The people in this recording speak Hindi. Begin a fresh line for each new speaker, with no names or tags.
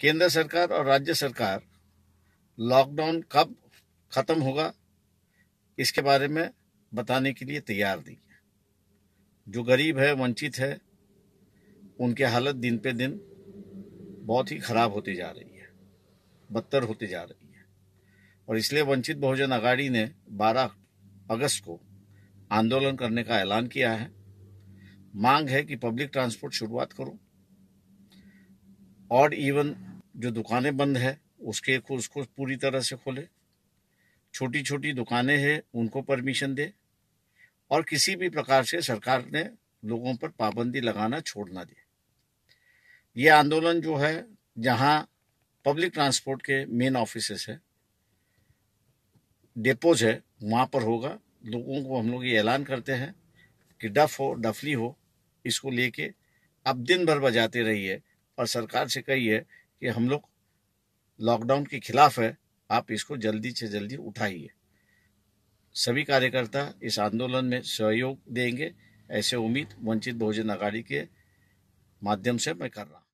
केंद्र सरकार और राज्य सरकार लॉकडाउन कब ख़त्म होगा इसके बारे में बताने के लिए तैयार नहीं है जो गरीब है वंचित है उनकी हालत दिन पे दिन बहुत ही ख़राब होती जा रही है बदतर होती जा रही है और इसलिए वंचित बहुजन अघाड़ी ने 12 अगस्त को आंदोलन करने का ऐलान किया है मांग है कि पब्लिक ट्रांसपोर्ट शुरुआत करो ऑड इवन जो दुकानें बंद है उसके उसको पूरी तरह से खोले छोटी छोटी दुकानें हैं उनको परमिशन दे और किसी भी प्रकार से सरकार ने लोगों पर पाबंदी लगाना छोड़ना दे ये आंदोलन जो है जहाँ पब्लिक ट्रांसपोर्ट के मेन ऑफिस है डेपोज है वहाँ पर होगा लोगों को हम लोग ये ऐलान करते हैं कि डफ हो डफली हो इसको लेके अब दिन भर बजाते रहिए और सरकार से कहिए कि हम लोग लॉकडाउन के खिलाफ है आप इसको जल्दी से जल्दी उठाइए सभी कार्यकर्ता इस आंदोलन में सहयोग देंगे ऐसे उम्मीद वंचित बहुजन अघाड़ी के माध्यम से मैं कर रहा हूँ